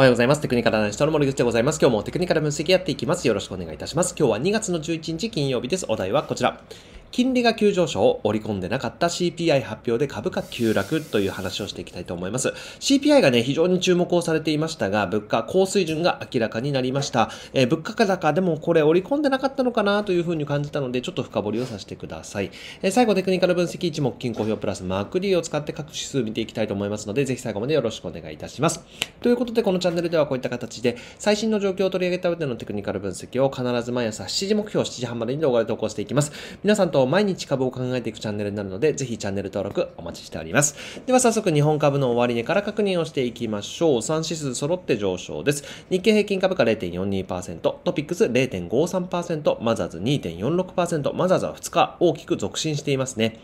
おはようございます。テクニカルアナリストの森口でございます。今日もテクニカル分析やっていきます。よろしくお願いいたします。今日は2月の11日金曜日です。お題はこちら。金利が急上昇を織り込んでなかった CPI 発表で株価急落という話をしていきたいと思います。CPI がね、非常に注目をされていましたが、物価高水準が明らかになりました。えー、物価高でもこれ織り込んでなかったのかなというふうに感じたので、ちょっと深掘りをさせてください。えー、最後、テクニカル分析一目均衡表プラスマーク D を使って各指数見ていきたいと思いますので、ぜひ最後までよろしくお願いいたします。ということで、このチャンネルではこういった形で、最新の状況を取り上げた上でのテクニカル分析を必ず毎朝7時目標、7時半までに動画で投稿していきます。皆さんとと毎日株を考えていくチャンネルになるので、ぜひチャンネル登録お待ちしております。では早速日本株の終値から確認をしていきましょう。3指数揃って上昇です。日経平均株価0.42%、トピックス0.53%、マザーズ2.46%、マザーズは2日大きく続伸していますね。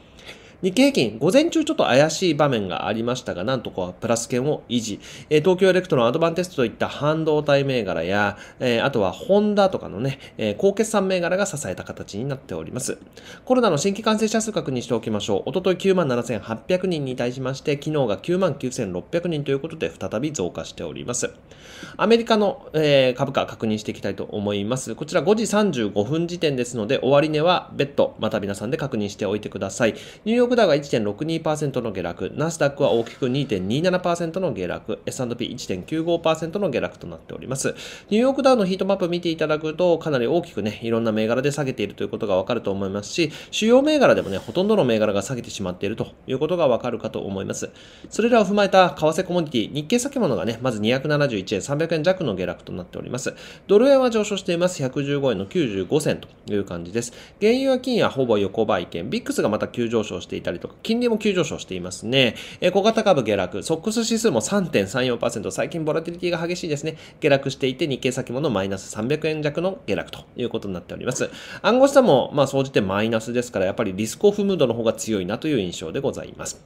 日経平均、午前中ちょっと怪しい場面がありましたが、なんとかプラス圏を維持。えー、東京エレクトロンアドバンテストといった半導体銘柄や、えー、あとはホンダとかのね、えー、高決算銘柄が支えた形になっております。コロナの新規感染者数確認しておきましょう。おととい97,800人に対しまして、昨日が99,600人ということで、再び増加しております。アメリカの、えー、株価確認していきたいと思います。こちら5時35分時点ですので、終値は別途、また皆さんで確認しておいてください。ニューヨヨークダウが1.62%の下落、ナスダックは大きく2.27%の下落、S&P1.95% の下落となっております。ニューヨークダウのヒートマップ見ていただくと、かなり大きくね、いろんな銘柄で下げているということがわかると思いますし、主要銘柄でもね、ほとんどの銘柄が下げてしまっているということがわかるかと思います。それらを踏まえた為替コモディティ、日経先物がね、まず271円、300円弱の下落となっております。ドル円は上昇しています。115円の95銭という感じです。原油は金やほぼ横ばい券、ビックスがまた急上昇してていたりとか、金利も急上昇していますね。え小型株下落、ソックス指数も3.34%、最近ボラティリティが激しいですね。下落していて、日経先物マイナス300円弱の下落ということになっております。暗号資産も、まあ、総じてマイナスですから、やっぱりリスクオフムードの方が強いなという印象でございます。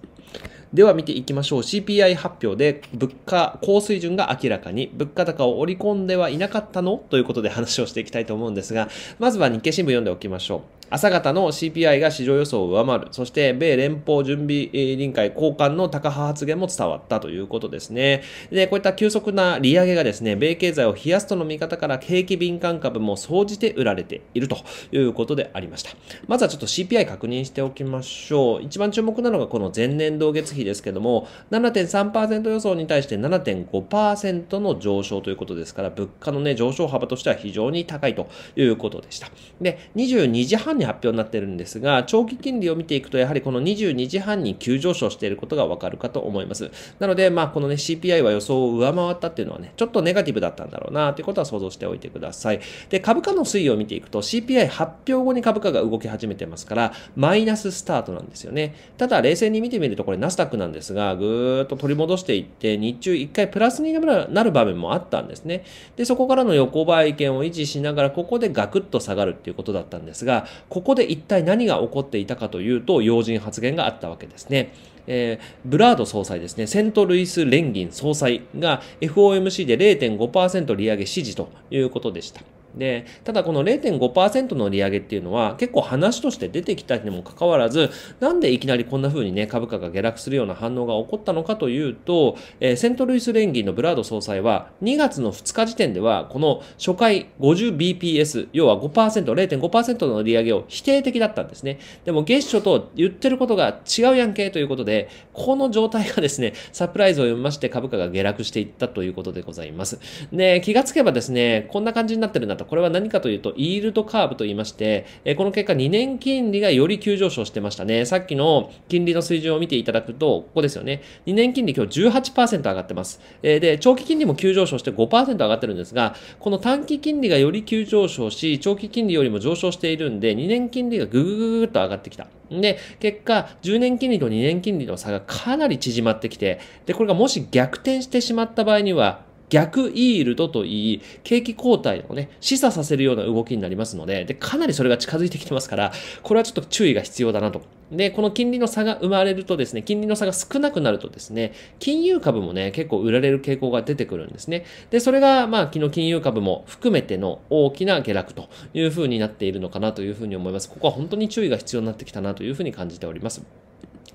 では見ていきましょう。CPI 発表で物価、高水準が明らかに、物価高を織り込んではいなかったのということで話をしていきたいと思うんですが、まずは日経新聞読んでおきましょう。朝方の CPI が市場予想を上回る。そして、米連邦準備委員会高官の高派発言も伝わったということですね。で、こういった急速な利上げがですね、米経済を冷やすとの見方から景気敏感株も総じて売られているということでありました。まずはちょっと CPI 確認しておきましょう。一番注目なのがこの前年同月比比ですけども、7.3%予想に対して7.5%の上昇ということですから、物価のね、上昇幅としては非常に高いということでした。で、22時半に発表になってるんですが、長期金利を見ていくと、やはりこの22時半に急上昇していることがわかるかと思います。なので、まあ、このね、CPI は予想を上回ったっていうのはね、ちょっとネガティブだったんだろうな、ということは想像しておいてください。で、株価の推移を見ていくと、CPI 発表後に株価が動き始めてますから、マイナススタートなんですよね。ただ、冷静に見てみると、これ、ナスダなんですが、ぐーっと取り戻していって、日中1回プラスになる場面もあったんですね。で、そこからの横ばい圏を維持しながら、ここでガクッと下がるっていうことだったんですが、ここで一体何が起こっていたかというと、要人発言があったわけですね。えー、ブラード総裁ですね、セントルイス連銀総裁が FOMC で0.5%利上げ指示ということでした。でただこの0.5%の利上げっていうのは結構話として出てきたにもかかわらずなんでいきなりこんな風にね株価が下落するような反応が起こったのかというと、えー、セントルイス連銀のブラード総裁は2月の2日時点ではこの初回 50bps 要は 5%0.5% の利上げを否定的だったんですねでも月初と言ってることが違うやんけということでこの状態がですねサプライズを読みまして株価が下落していったということでございますで気がつけばですねこんな感じになってるなと。これは何かというと、イールドカーブと言いまして、えこの結果2年金利がより急上昇してましたね。さっきの金利の水準を見ていただくと、ここですよね。2年金利今日18%上がってます。えで、長期金利も急上昇して5%上がってるんですが、この短期金利がより急上昇し、長期金利よりも上昇しているんで、2年金利がぐぐぐぐっと上がってきた。で、結果、10年金利と2年金利の差がかなり縮まってきて、で、これがもし逆転してしまった場合には、逆イールドといい、景気後退をね、示唆させるような動きになりますので、で、かなりそれが近づいてきてますから、これはちょっと注意が必要だなと。で、この金利の差が生まれるとですね、金利の差が少なくなるとですね、金融株もね、結構売られる傾向が出てくるんですね。で、それが、まあ、昨日金融株も含めての大きな下落という風になっているのかなという風に思います。ここは本当に注意が必要になってきたなという風に感じております。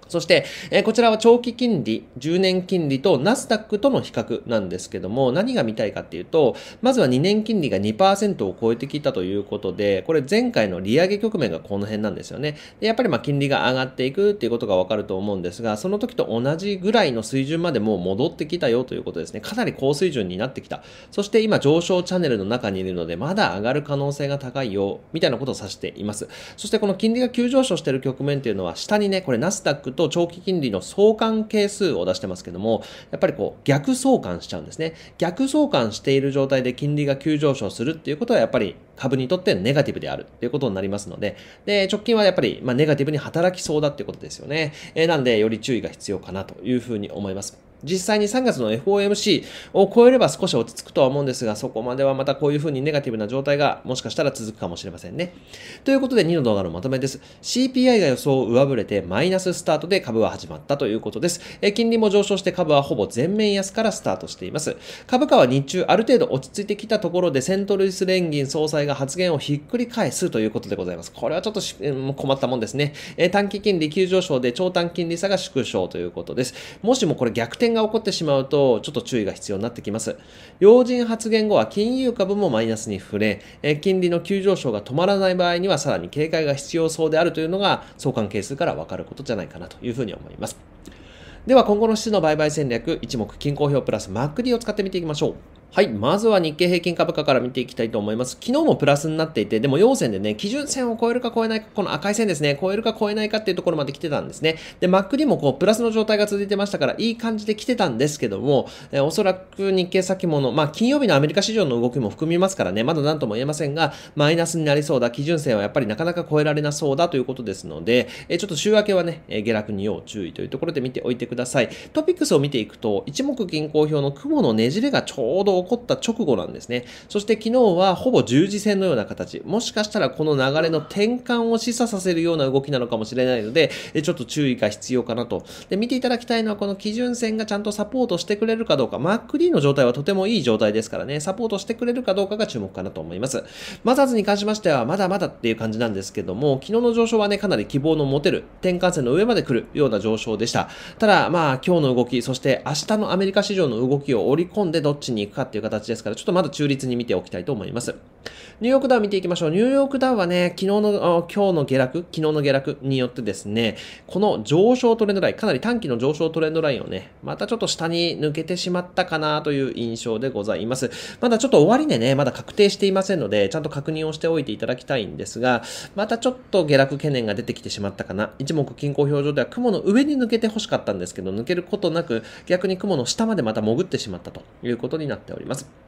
そして、えこちらは長期金利、10年金利とナスダックとの比較なんですけども、何が見たいかっていうと、まずは2年金利が2%を超えてきたということで、これ前回の利上げ局面がこの辺なんですよね。でやっぱりま金利が上がっていくっていうことがわかると思うんですが、その時と同じぐらいの水準までもう戻ってきたよということですね。かなり高水準になってきた。そして今上昇チャンネルの中にいるので、まだ上がる可能性が高いよ、みたいなことを指しています。そしてこの金利が急上昇している局面っていうのは、下にね、これナスダックと長期金利の相関係数を出してますけども、やっぱりこう逆相関しちゃうんですね。逆相関している状態で金利が急上昇するっていうことはやっぱり株にとってネガティブであるっていうことになりますので、で、直近はやっぱり、まあ、ネガティブに働きそうだっていうことですよね。えー、なんで、より注意が必要かなというふうに思います。実際に3月の FOMC を超えれば少し落ち着くとは思うんですが、そこまではまたこういうふうにネガティブな状態がもしかしたら続くかもしれませんね。ということで2の動画のまとめです。CPI が予想を上振れてマイナススタートで株は始まったということです。え金利も上昇して株はほぼ全面安からスタートしています。株価は日中ある程度落ち着いてきたところでセントルイス連銀総裁が発言をひっくり返すということでございます。これはちょっと困ったもんですね。え短期金利急上昇で長短金利差が縮小ということです。もしもこれ逆転転が起こってしまうと、ちょっと注意が必要になってきます。要人発言後は金融株もマイナスに触れ、え金利の急上昇が止まらない場合にはさらに警戒が必要そうであるというのが、相関係数からわかることじゃないかなというふうに思います。では今後の質の売買戦略、一目均衡表プラスマックリを使ってみていきましょう。はい。まずは日経平均株価から見ていきたいと思います。昨日もプラスになっていて、でも要線でね、基準線を超えるか超えないか、この赤い線ですね、超えるか超えないかっていうところまで来てたんですね。で、マックにもこう、プラスの状態が続いてましたから、いい感じで来てたんですけども、えー、おそらく日経先物、まあ、金曜日のアメリカ市場の動きも含みますからね、まだ何とも言えませんが、マイナスになりそうだ、基準線はやっぱりなかなか超えられなそうだということですので、えー、ちょっと週明けはね、えー、下落に要注意というところで見ておいてください。トピックスを見ていくと、一目銀行表の雲のねじれがちょうど起こった直後なんですね。そして昨日はほぼ十字線のような形、もしかしたらこの流れの転換を示唆させるような動きなのかもしれないので、ちょっと注意が必要かなと。で、見ていただきたいのはこの基準線がちゃんとサポートしてくれるかどうか、マック D の状態はとてもいい状態ですからね、サポートしてくれるかどうかが注目かなと思います。マザーズに関しましては、まだまだっていう感じなんですけども、昨日の上昇はね、かなり希望の持てる、転換線の上まで来るような上昇でした。ただ、まあ、今日の動き、そして明日のアメリカ市場の動きを織り込んでどっちに行くかってという形ですから、ちょっとまだ中立に見ておきたいと思います。ニューヨークダウ見ていきましょう。ニューヨークダウはね、昨日の、今日の下落、昨日の下落によってですね、この上昇トレンドライン、かなり短期の上昇トレンドラインをね、またちょっと下に抜けてしまったかなという印象でございます。まだちょっと終でね、まだ確定していませんので、ちゃんと確認をしておいていただきたいんですが、またちょっと下落懸念が出てきてしまったかな。一目均衡表上では雲の上に抜けて欲しかったんですけど、抜けることなく、逆に雲の下までまた潜ってしまったということになっております。ります。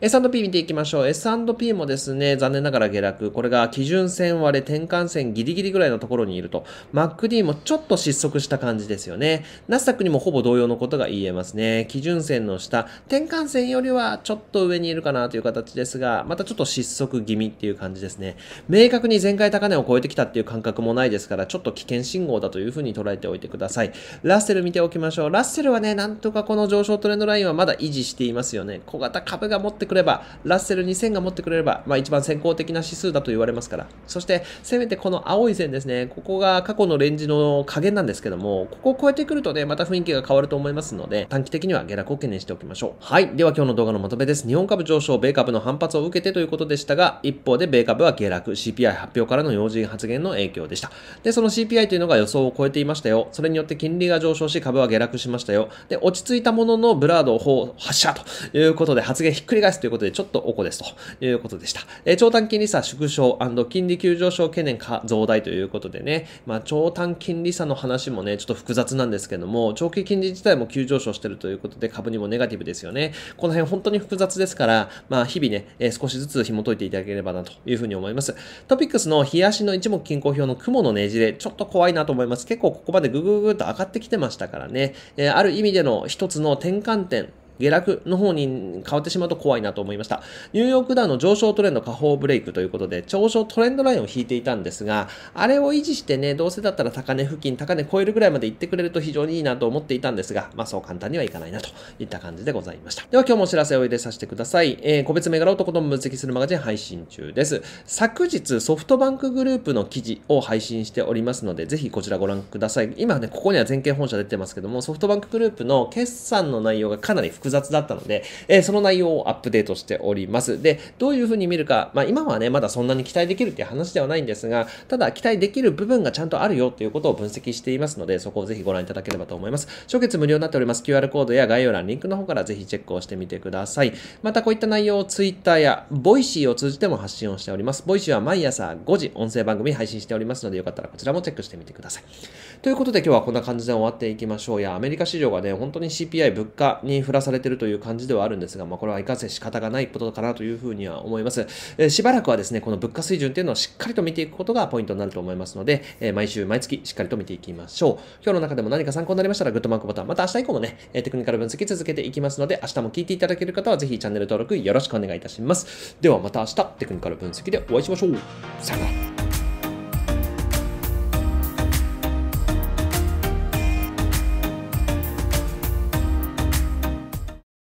S&P 見ていきましょう。S&P もですね、残念ながら下落。これが基準線割れ、転換線ギリギリぐらいのところにいると。MacD もちょっと失速した感じですよね。ナスタックにもほぼ同様のことが言えますね。基準線の下、転換線よりはちょっと上にいるかなという形ですが、またちょっと失速気味っていう感じですね。明確に前回高値を超えてきたっていう感覚もないですから、ちょっと危険信号だというふうに捉えておいてください。ラッセル見ておきましょう。ラッセルはね、なんとかこの上昇トレンドラインはまだ維持していますよね。小型株が持ってくれば、ラッセル2000が持ってくれれば、まあ一番先行的な指数だと言われますから。そして、せめてこの青い線ですね、ここが過去のレンジの加減なんですけども、ここを超えてくるとね、また雰囲気が変わると思いますので、短期的には下落を懸念しておきましょう。はい。では今日の動画のまとめです。日本株上昇、米株の反発を受けてということでしたが、一方で米株は下落、CPI 発表からの要人発言の影響でした。で、その CPI というのが予想を超えていましたよ。それによって金利が上昇し、株は下落しましたよ。で、落ち着いたもののブラードを発射ということで発言ひっくり返す安ということで、ちょっとおこですということでした。えー、長短金利差縮小金利急上昇懸念か増大ということでね、まあ、長短金利差の話もね、ちょっと複雑なんですけども、長期金利自体も急上昇してるということで、株にもネガティブですよね。この辺本当に複雑ですから、まあ、日々ね、えー、少しずつ紐解いていただければなというふうに思います。トピックスの冷やしの一目均衡表の雲のねじれ、ちょっと怖いなと思います。結構ここまでぐぐぐっと上がってきてましたからね、えー、ある意味での一つの転換点下落の方に変わってしまうと怖いなと思いました。ニューヨークダウの上昇トレンド下方ブレイクということで、上昇トレンドラインを引いていたんですが、あれを維持してね、どうせだったら高値付近、高値超えるぐらいまで行ってくれると非常にいいなと思っていたんですが、まあそう簡単にはいかないなといった感じでございました。では今日もお知らせを入れさせてください。えー、個別銘柄をとことん分析するマガジン配信中です。昨日ソフトバンクグループの記事を配信しておりますので、ぜひこちらご覧ください。今ね、ここには全県本社出てますけども、ソフトバンクグループの決算の内容がかなり複複雑だったので、えー、その内容をアップデートしております。で、どういうふうに見るか、まあ今はね、まだそんなに期待できるっていう話ではないんですが、ただ期待できる部分がちゃんとあるよということを分析していますので、そこをぜひご覧いただければと思います。初月無料になっております QR コードや概要欄、リンクの方からぜひチェックをしてみてください。またこういった内容を Twitter や Voicy を通じても発信をしております。Voicy は毎朝5時音声番組配信しておりますので、よかったらこちらもチェックしてみてください。ということで今日はこんな感じで終わっていきましょう。いや、アメリカ市場がね、本当に CPI 物価に振らされれてるという感じではあるんですが、まあ、これはいかせ仕方がないことかなというふうには思います。えしばらくはですね、この物価水準っていうのをしっかりと見ていくことがポイントになると思いますので、え毎週毎月しっかりと見ていきましょう。今日の中でも何か参考になりましたら、グッドマークボタン、また明日以降もね、テクニカル分析続けていきますので、明日も聞いていただける方はぜひチャンネル登録よろしくお願いいたします。ではまた明日、テクニカル分析でお会いしましょう。さよなら。